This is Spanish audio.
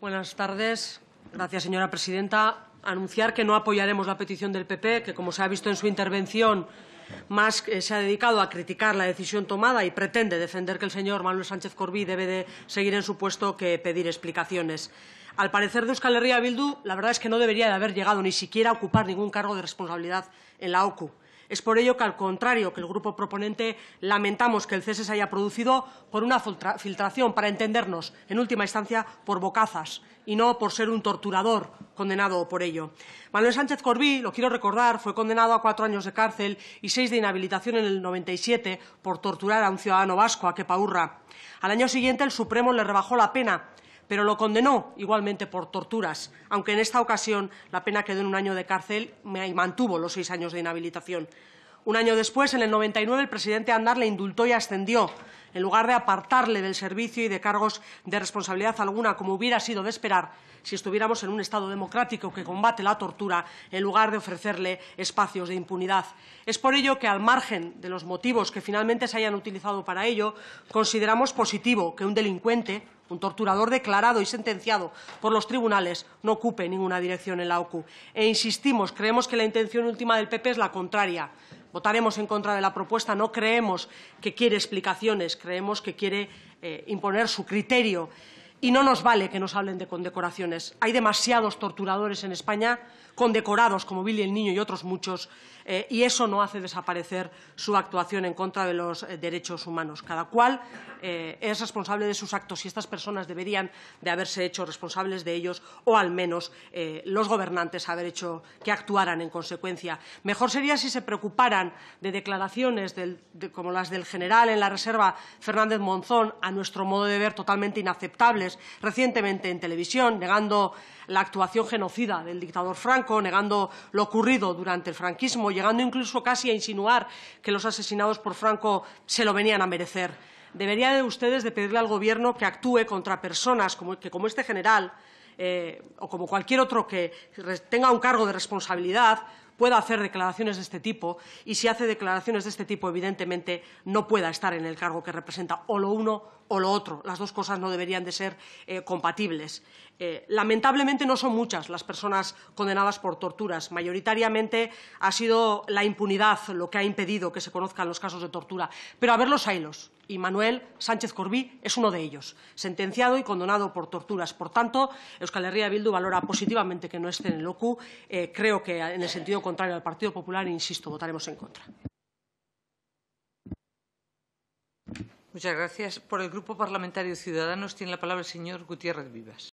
Buenas tardes. Gracias, señora presidenta. Anunciar que no apoyaremos la petición del PP, que, como se ha visto en su intervención, más eh, se ha dedicado a criticar la decisión tomada y pretende defender que el señor Manuel Sánchez Corbí debe de seguir en su puesto que pedir explicaciones. Al parecer de Euskal Herria Bildu, la verdad es que no debería de haber llegado ni siquiera a ocupar ningún cargo de responsabilidad en la OCU. Es por ello que, al contrario que el grupo proponente, lamentamos que el cese se haya producido por una filtración, para entendernos, en última instancia, por bocazas y no por ser un torturador condenado por ello. Manuel Sánchez Corbí, lo quiero recordar, fue condenado a cuatro años de cárcel y seis de inhabilitación en el 97 por torturar a un ciudadano vasco, a Kepaurra. Al año siguiente, el Supremo le rebajó la pena pero lo condenó igualmente por torturas, aunque en esta ocasión la pena quedó en un año de cárcel y mantuvo los seis años de inhabilitación. Un año después, en el 99, el presidente Andar le indultó y ascendió en lugar de apartarle del servicio y de cargos de responsabilidad alguna, como hubiera sido de esperar si estuviéramos en un Estado democrático que combate la tortura, en lugar de ofrecerle espacios de impunidad. Es por ello que, al margen de los motivos que finalmente se hayan utilizado para ello, consideramos positivo que un delincuente un torturador declarado y sentenciado por los tribunales no ocupe ninguna dirección en la OCU. E insistimos, creemos que la intención última del PP es la contraria. Votaremos en contra de la propuesta, no creemos que quiere explicaciones, creemos que quiere eh, imponer su criterio. Y no nos vale que nos hablen de condecoraciones. Hay demasiados torturadores en España condecorados como Billy el Niño y otros muchos, eh, y eso no hace desaparecer su actuación en contra de los eh, derechos humanos. Cada cual eh, es responsable de sus actos y estas personas deberían de haberse hecho responsables de ellos o al menos los gobernantes haber hecho que actuaran en consecuencia. Mejor sería si se preocuparan de declaraciones como las del general en la reserva Fernández Monzón, a nuestro modo de ver totalmente inaceptables recientemente en televisión, negando la actuación genocida del dictador Franco, negando lo ocurrido durante el franquismo, llegando incluso casi a insinuar que los asesinados por Franco se lo venían a merecer. Deberían de ustedes de pedirle al Gobierno que actúe contra personas como, que, como este general eh, o como cualquier otro que tenga un cargo de responsabilidad, pueda hacer declaraciones de este tipo y si hace declaraciones de este tipo, evidentemente, no pueda estar en el cargo que representa o lo uno o lo otro. Las dos cosas no deberían de ser eh, compatibles. Eh, lamentablemente no son muchas las personas condenadas por torturas. Mayoritariamente ha sido la impunidad lo que ha impedido que se conozcan los casos de tortura. Pero a ver los Y Manuel Sánchez Corbí es uno de ellos, sentenciado y condenado por torturas. Por tanto, Euskal Herria Bildu valora positivamente que no esté en el OCU. Eh, creo que en el sentido contrario al Partido Popular, insisto, votaremos en contra. Muchas gracias. Por el Grupo Parlamentario Ciudadanos tiene la palabra el señor Gutiérrez Vivas.